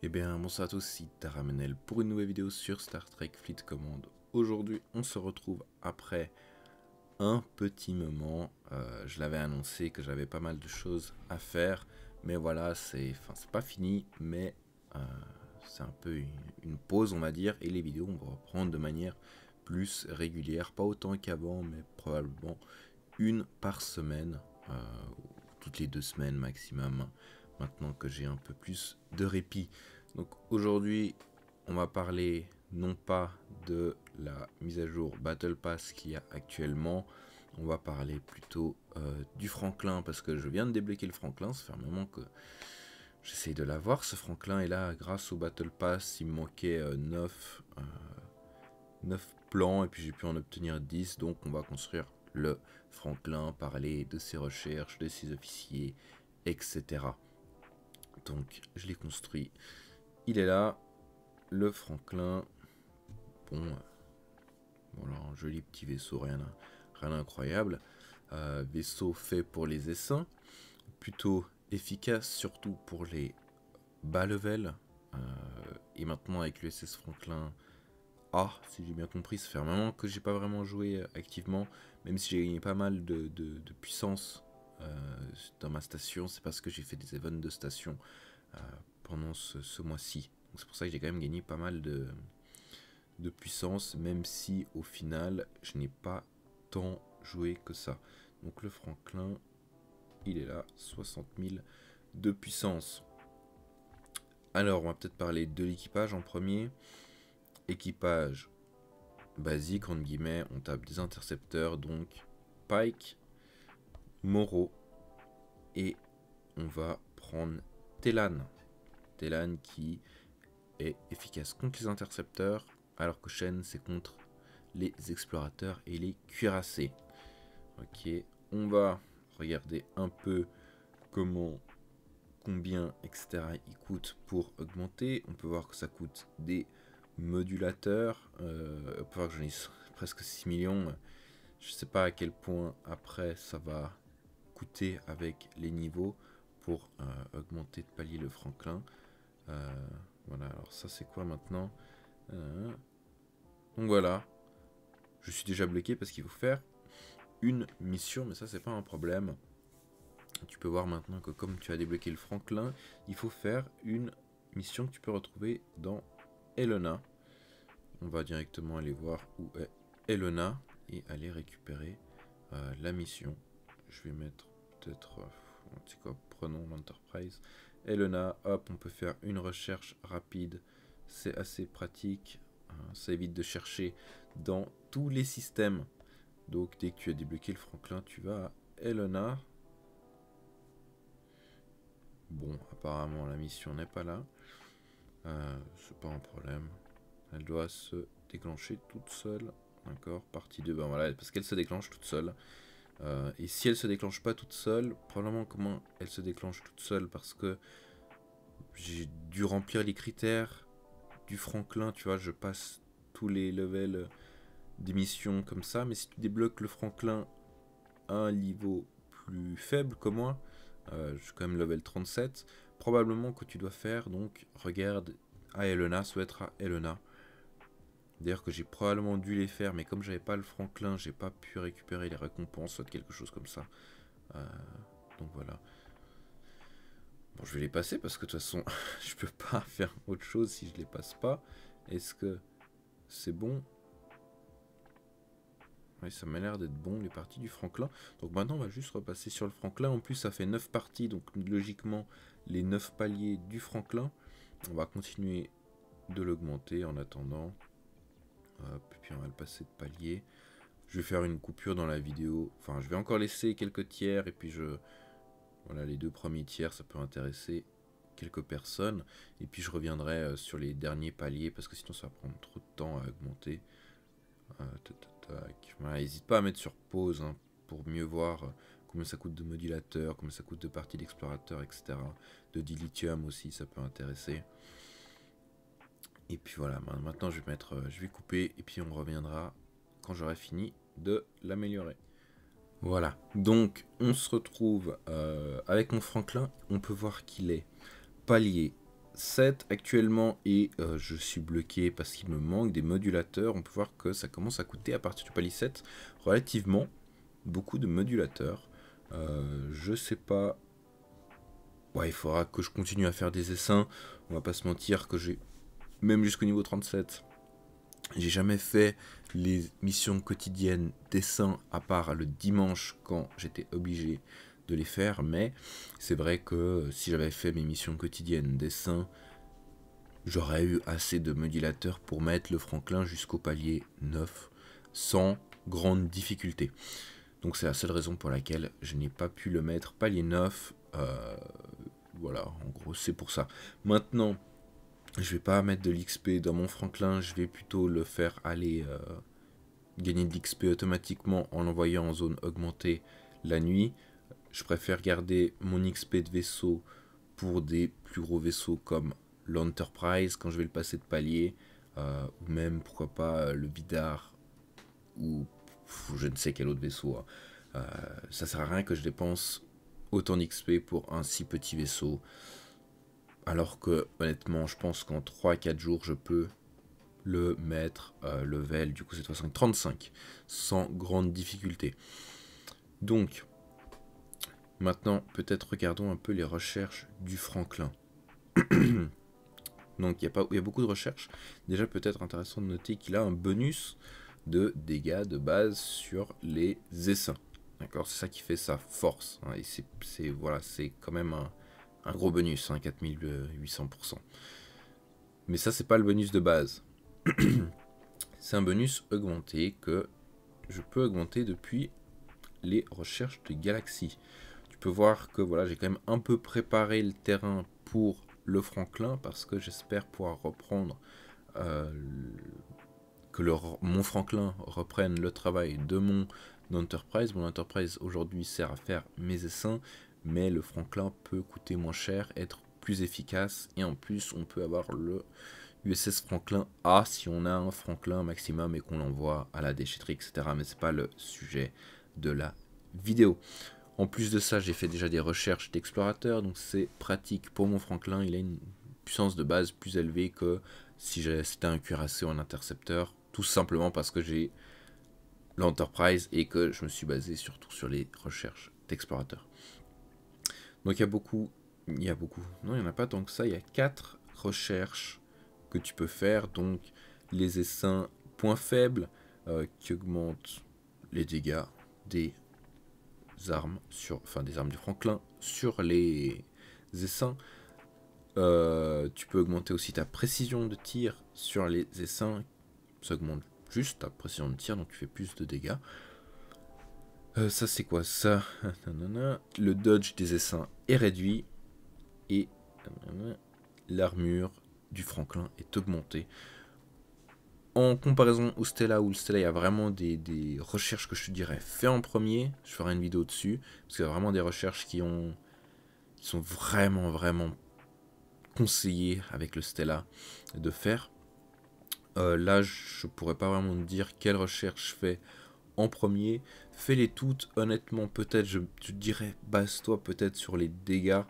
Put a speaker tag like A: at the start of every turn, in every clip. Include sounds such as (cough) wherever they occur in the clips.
A: Eh bien, bonsoir à tous, c'est Taramenel pour une nouvelle vidéo sur Star Trek Fleet Command. Aujourd'hui, on se retrouve après un petit moment. Euh, je l'avais annoncé que j'avais pas mal de choses à faire, mais voilà, c'est pas fini, mais euh, c'est un peu une, pause, on va dire, et les vidéos, on va reprendre de manière plus régulière, pas autant qu'avant, mais probablement une par semaine, euh, toutes les deux semaines maximum maintenant que j'ai un peu plus de répit. Donc aujourd'hui, on va parler non pas de la mise à jour Battle Pass qu'il y a actuellement, on va parler plutôt euh, du Franklin, parce que je viens de débloquer le Franklin, ça fait un moment que j'essaye de l'avoir, ce Franklin, et là, grâce au Battle Pass, il me manquait 9 euh, euh, plans, et puis j'ai pu en obtenir 10, donc on va construire le Franklin, parler de ses recherches, de ses officiers, etc. Donc je l'ai construit. Il est là. Le Franklin. Bon. Euh, voilà, un joli petit vaisseau, rien, rien d'incroyable. Euh, vaisseau fait pour les essaims. Plutôt efficace, surtout pour les bas levels. Euh, et maintenant avec l'USS Franklin A, si j'ai bien compris, ça fait un moment que j'ai pas vraiment joué activement. Même si j'ai gagné pas mal de puissance euh, dans ma station, c'est parce que j'ai fait des events de station euh, pendant ce, mois-ci. C'est pour ça que j'ai quand même gagné pas mal de, de puissance, même si au final, je n'ai pas tant joué que ça. Donc le Franklin, il est là, 60 000 de puissance. Alors, on va peut-être parler de l'équipage en premier. Équipage basique, entre guillemets, on tape des intercepteurs, donc Pike, Moreau. Et on va prendre Telan. Telan qui est efficace contre les intercepteurs, alors que Shen c'est contre les explorateurs et les cuirassés. Ok, on va regarder un peu comment, combien, etc. il coûte pour augmenter. On peut voir que ça coûte des modulateurs. Euh, on peut voir que j'en ai presque 6 millions. Je sais pas à quel point après ça va avec les niveaux pour euh, augmenter de palier le Franklin. Euh, voilà, alors ça c'est quoi maintenant euh, Donc voilà, je suis déjà bloqué parce qu'il faut faire une mission, mais ça c'est pas un problème. Tu peux voir maintenant que comme tu as débloqué le Franklin, il faut faire une mission que tu peux retrouver dans Elena. On va directement aller voir où est Elena et aller récupérer la mission. Je vais mettre peut-être, c'est euh, quoi, prenons l'Enterprise. Elena. hop, on peut faire une recherche rapide, c'est assez pratique, hein. ça évite de chercher dans tous les systèmes. Donc dès que tu as débloqué le Franklin, tu vas à Elena. Bon, apparemment la mission n'est pas là. Euh, c'est pas un problème. Elle doit se déclencher toute seule. D'accord, partie 2. Ben voilà, parce qu'elle se déclenche toute seule. Euh, et si elle se déclenche pas toute seule, probablement comment elle se déclenche toute seule parce que j'ai dû remplir les critères du Franklin, tu vois, je passe tous les levels missions comme ça, mais si tu débloques le Franklin à un niveau plus faible que moi, euh, je suis quand même level 37, probablement que tu dois faire, donc regarde ah, à Elena, souhaitera Elena, D'ailleurs que j'ai probablement dû les faire, mais comme j'avais pas le Franklin, j'ai pas pu récupérer les récompenses, soit quelque chose comme ça. Euh, donc voilà. Bon, je vais les passer parce que de toute façon, (laughs) je peux pas (laughs) faire autre chose si je les passe pas. Est-ce que c'est bon oui, ça m'a l'air d'être bon, les parties du Franklin. Donc maintenant, on va juste repasser sur le Franklin. En plus, ça fait 9 parties, donc logiquement, les 9 paliers du Franklin. On va continuer de l'augmenter en attendant et puis on va le passer de palier. Je vais faire une coupure dans la vidéo. Enfin, je vais encore laisser quelques tiers et puis je... Voilà, les deux premiers tiers, ça peut intéresser quelques personnes. Et puis je reviendrai euh, sur les derniers paliers parce que sinon ça va prendre trop de temps à augmenter. Euh, n'hésite pas à mettre sur pause hein, pour mieux voir euh, combien ça coûte de modulateur, combien ça coûte de partie d'explorateur, etc. De dilithium aussi, ça peut intéresser. Et puis voilà, ben, maintenant je vais, mettre, euh, je vais couper et puis on reviendra quand j'aurai fini de l'améliorer. Voilà, donc on se retrouve euh, avec mon Franklin. On peut voir qu'il est palier 7 actuellement et euh, je suis bloqué parce qu'il me manque des modulateurs. On peut voir que ça commence à coûter à partir du palier 7 relativement beaucoup de modulateurs. Euh, je sais pas. Ouais, il faudra que je continue à faire des essais. On va pas se mentir que j'ai même jusqu'au niveau 37. J'ai jamais fait les missions quotidiennes dessins. à part le dimanche quand j'étais obligé de les faire, mais c'est vrai que euh, si j'avais fait mes missions quotidiennes dessin, j'aurais eu assez de modulateurs. pour mettre le Franklin jusqu'au palier 9 sans grande difficulté. Donc c'est la seule raison pour laquelle je n'ai pas pu le mettre palier 9. Euh, voilà, en gros c'est pour ça. Maintenant, je vais pas mettre de l'XP dans mon Franklin, je vais plutôt le faire aller euh, gagner de l'XP automatiquement en l'envoyant en zone augmentée la nuit. Je préfère garder mon XP de vaisseau pour des plus gros vaisseaux comme l'Enterprise quand je vais le passer de palier, euh, ou même pourquoi pas euh, le Bidar, ou je ne sais quel autre vaisseau. Hein. ça sert à rien que je dépense autant d'XP pour un si petit vaisseau. Alors que honnêtement, je pense qu'en 3-4 jours, je peux le mettre euh, level, du coup c'est 35, sans grande difficulté. Donc, maintenant peut-être regardons un peu les recherches du Franklin. (coughs) Donc il y, a pas, y a beaucoup de recherches. Déjà peut-être intéressant de noter qu'il a un bonus de dégâts de base sur les essaims. D'accord C'est ça qui fait sa force. Hein, et c'est voilà, quand même un, un gros bonus, 4800%. Hein, Mais ça, c'est pas le bonus de base. (clears throat) c'est un bonus augmenté que je peux augmenter depuis les recherches de galaxies. Tu peux voir que voilà, j'ai quand même un peu préparé le terrain pour le Franklin parce que j'espère pouvoir reprendre euh, que le, mon Franklin reprenne le travail de mon Enterprise. Mon Enterprise aujourd'hui sert à faire mes essaims, mais le Franklin peut coûter moins cher, être plus efficace, et en plus on peut avoir le USS Franklin A si on a un Franklin maximum et qu'on l'envoie à la déchetterie, etc. Mais c'est pas le sujet de la vidéo. En plus de ça, j'ai fait déjà des recherches d'explorateurs, donc c'est pratique pour mon Franklin. Il a une puissance de base plus élevée que si c'était un cuirassé ou un intercepteur, tout simplement parce que j'ai l'Enterprise et que je me suis basé surtout sur les recherches d'explorateurs. Donc il y a beaucoup, il y a beaucoup, non il n'y en a pas tant que ça, il y a quatre recherches que tu peux faire, donc les essaims points faibles euh, qui augmentent les dégâts des armes, sur, enfin des armes du Franklin sur les essaims. Euh, tu peux augmenter aussi ta précision de tir sur les essaims, ça augmente juste ta précision de tir, donc tu fais plus de dégâts. Euh, ça, c'est quoi ça Le dodge des essaims est réduit. Et l'armure du Franklin est augmentée. En comparaison au Stella, où le Stella, il y a vraiment des, recherches que je te dirais fait en premier. Je ferai une vidéo dessus. Parce qu'il y a vraiment des recherches qui ont sont vraiment, vraiment conseillées avec le Stella de faire. Euh, là, je pourrais pas vraiment dire quelle recherche fait en premier. Fais-les toutes, honnêtement, peut-être, je te dirais, base-toi peut-être sur les dégâts,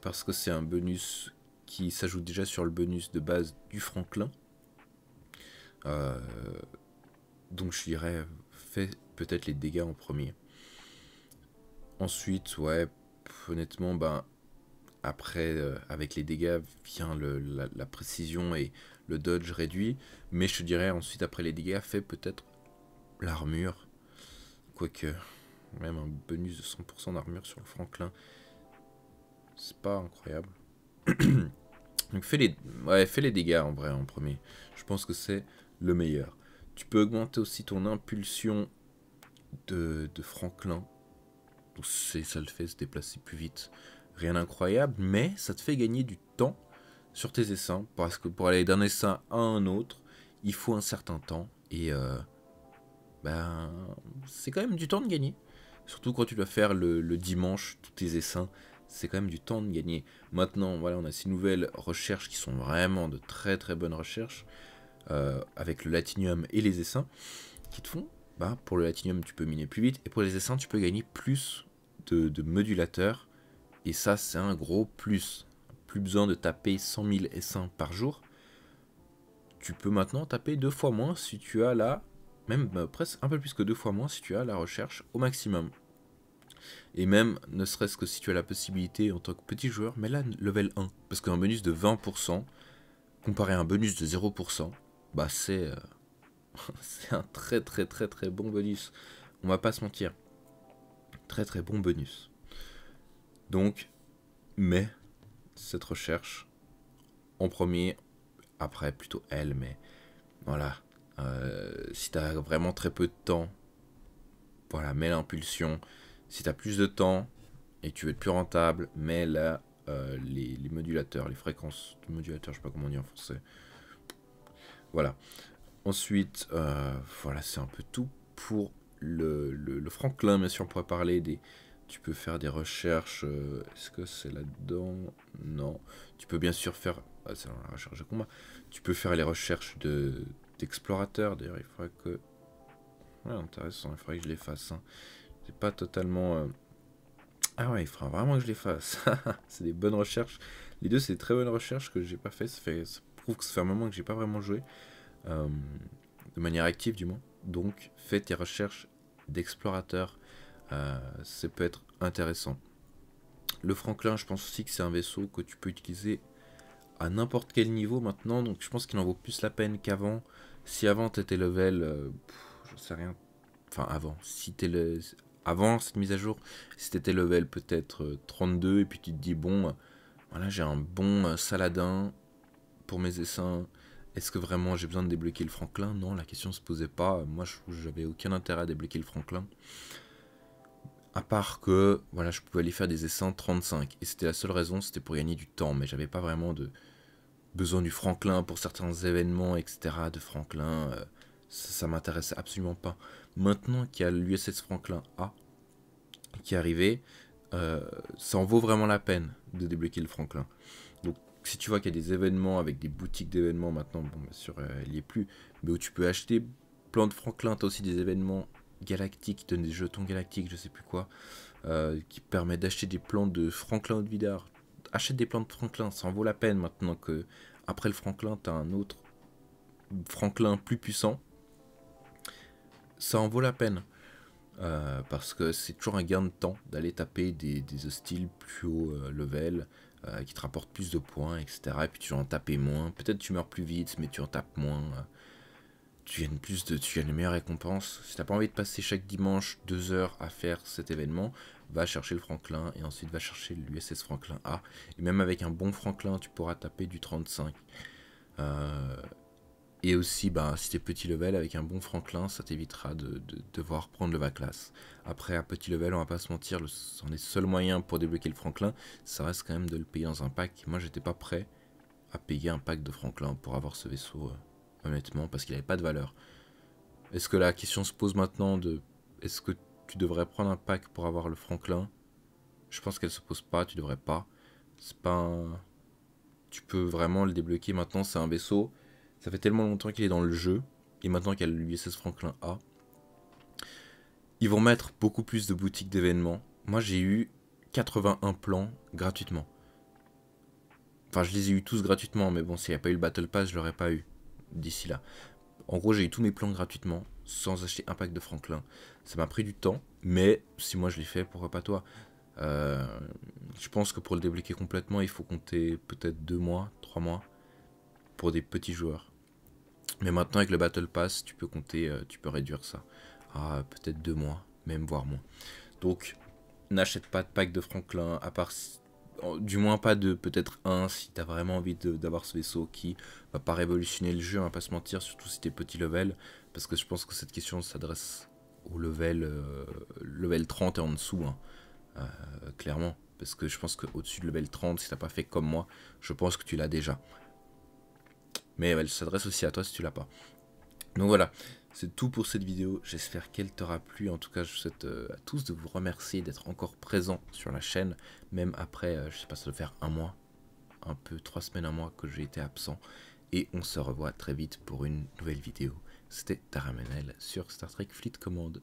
A: parce que c'est un bonus qui s'ajoute déjà sur le bonus de base du Franklin. Euh, donc je dirais, fais peut-être les dégâts en premier. Ensuite, ouais, honnêtement, ben, après, euh, avec les dégâts, vient la, la, précision et le dodge réduit. Mais je dirais ensuite, après les dégâts, fais peut-être l'armure. Quoique, même un bonus de 100% d'armure sur le Franklin. C'est pas incroyable. (clears throat) Donc fais les, les dégâts en vrai en premier. Je pense que c'est le meilleur. Tu peux augmenter aussi ton impulsion de, de Franklin. Donc ça le fait se déplacer plus vite. Rien d'incroyable, mais ça te fait gagner du temps sur tes essaims. Parce que pour aller d'un essaim à un autre, il faut un certain temps. Et euh, ben, c'est quand même du temps de gagner. Surtout quand tu dois faire le, dimanche tous tes essaims, c'est quand même du temps de gagner. Maintenant, voilà, on a ces nouvelles recherches qui sont vraiment de très très bonnes recherches, euh, avec le latinium et les essaims, qui te font, bah, pour le latinium tu peux miner plus vite, et pour les essaims tu peux gagner plus de, de modulateurs, et ça c'est un gros plus. Plus besoin de taper 100 000 essaims par jour, tu peux maintenant taper deux fois moins si tu as la même bah, presque un peu plus que deux fois moins si tu as la recherche au maximum. Et même, ne serait-ce que si tu as la possibilité en tant que petit joueur, mais là, level 1. Parce qu'un bonus de 20%, comparé à un bonus de 0%, bah c'est euh, (laughs) c'est un très très très très bon bonus. On va pas se mentir. Très très bon bonus. Donc, mais, cette recherche, en premier, après plutôt elle, mais voilà. Euh, si tu as vraiment très peu de temps, voilà, mets l'impulsion. Si tu as plus de temps et tu veux être plus rentable, mets là euh, les, modulateurs, les fréquences de modulateurs, je sais pas comment on dit en français. Voilà. Ensuite, euh, voilà, c'est un peu tout pour le, Franklin. Bien sûr, on pourrait parler des. Tu peux faire des recherches. Est-ce que c'est là-dedans Non. Tu peux bien sûr faire. Ah, c'est la recherche de combat. Tu peux faire les recherches de, d'explorateur D'ailleurs, il faudrait que... intéressant, il faudrait que je les fasse. Hein. C'est pas totalement... Euh, ah ouais, il faudra vraiment que je les fasse. (laughs) c'est des bonnes recherches. Les deux, c'est des très bonnes recherches que j'ai pas fait. Ça, fait. ça prouve que ça fait un moment que j'ai pas vraiment joué. Euh, de manière active, du moins. Donc, fais tes recherches d'explorateur. Euh, ça peut être intéressant. Le Franklin, je pense aussi que c'est un vaisseau que tu peux utiliser à n'importe quel niveau maintenant. Donc, je pense qu'il en vaut plus la peine qu'avant. Si avant t'étais level, euh, je sais rien. Enfin avant, si t'es avant cette mise à jour, si t'étais level peut-être 32 euh, et puis tu te dis bon, euh, voilà j'ai un bon Saladin pour mes essaims. Est-ce que vraiment j'ai besoin de débloquer le Franklin Non, la question se posait pas. Moi, j'avais aucun intérêt à débloquer le Franklin. À part que, voilà, je pouvais aller faire des essaims 35. Et c'était la seule raison, c'était pour gagner du temps. Mais j'avais pas vraiment de, besoin du Franklin pour certains événements, etc. de Franklin, euh, ça, m'intéresse absolument pas. Maintenant qu'il y a l'USS Franklin A qui est arrivé, euh, ça en vaut vraiment la peine de débloquer le Franklin. Donc si tu vois qu'il y a des événements avec des boutiques d'événements maintenant, bon bien sûr euh, il n'y est plus, mais où tu peux acheter plans de Franklin, tu as aussi des événements galactiques, qui donnent des jetons galactiques, je sais plus quoi, qui permet d'acheter des plans de Franklin de Vidar achète des plans de Franklin, ça en vaut la peine maintenant que après le Franklin, t'as un autre Franklin plus puissant. Ça en vaut la peine. Euh, parce que c'est toujours un gain de temps d'aller taper des, hostiles plus haut euh, level euh, qui te rapportent plus de points, etc. Et puis tu en tapes moins. Peut-être tu meurs plus vite, mais tu en tapes moins tu gagnes plus de, tu gagnes les meilleures récompenses. Si t'as pas envie de passer chaque dimanche deux heures à faire cet événement, va chercher le Franklin et ensuite va chercher l'USS Franklin A. Et même avec un bon Franklin, tu pourras taper du 35. Euh, et aussi, bah, si t'es petit level, avec un bon Franklin, ça t'évitera de, devoir prendre le classe Après, à petit level, on va pas se mentir, le, c'en est seul moyen pour débloquer le Franklin, ça reste quand même de le payer dans un pack. Moi, j'étais pas prêt à payer un pack de Franklin pour avoir ce vaisseau. Euh, honnêtement, parce qu'il n'avait pas de valeur. Est-ce que la question se pose maintenant de est-ce que tu devrais prendre un pack pour avoir le Franklin Je pense qu'elle se pose pas, tu devrais pas. C'est pas un... Tu peux vraiment le débloquer maintenant, c'est un vaisseau. Ça fait tellement longtemps qu'il est dans le jeu, et maintenant qu'elle y a l'USS Franklin A. Ils vont mettre beaucoup plus de boutiques d'événements. Moi j'ai eu 81 plans gratuitement. Enfin je les ai eu tous gratuitement, mais bon s'il n'y a pas eu le Battle Pass, je l'aurais pas eu d'ici là. En gros, j'ai eu tous mes plans gratuitement, sans acheter un pack de Franklin. Ça m'a pris du temps, mais si moi je l'ai fait, pourquoi pas toi euh, Je pense que pour le débloquer complètement, il faut compter peut-être deux mois, trois mois, pour des petits joueurs. Mais maintenant, avec le Battle Pass, tu peux compter, euh, tu peux réduire ça à peut-être deux mois, même voire moins. Donc, n'achète pas de pack de Franklin, à part du moins pas de peut-être un si t'as vraiment envie d'avoir ce vaisseau qui va pas révolutionner le jeu, on hein, va pas se mentir, surtout si t'es petit level, parce que je pense que cette question s'adresse au level, euh, level 30 et en dessous, hein, euh, clairement, parce que je pense qu'au-dessus de level 30, si t'as pas fait comme moi, je pense que tu l'as déjà. Mais elle s'adresse aussi à toi si tu l'as pas. Donc voilà, c'est tout pour cette vidéo, j'espère qu'elle t'aura plu. En tout cas, je souhaite euh, à tous de vous remercier d'être encore présents sur la chaîne, même après, euh, je sais pas, ça doit faire un mois, un peu trois semaines, un mois que j'ai été absent. Et on se revoit très vite pour une nouvelle vidéo. C'était Taramenel sur Star Trek Fleet Command.